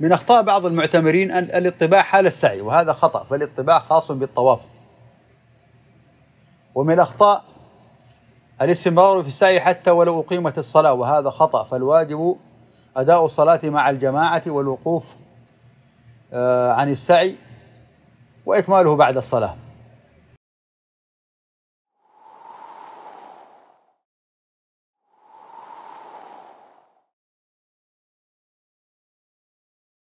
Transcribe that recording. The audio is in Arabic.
من أخطاء بعض المعتمرين الاطباع حال السعي وهذا خطأ فالاطباع خاص بالطواف ومن اخطاء الاستمرار في السعي حتى ولو أقيمت الصلاة وهذا خطأ فالواجب أداء الصلاة مع الجماعة والوقوف آه، عن السعي وإكماله بعد الصلاة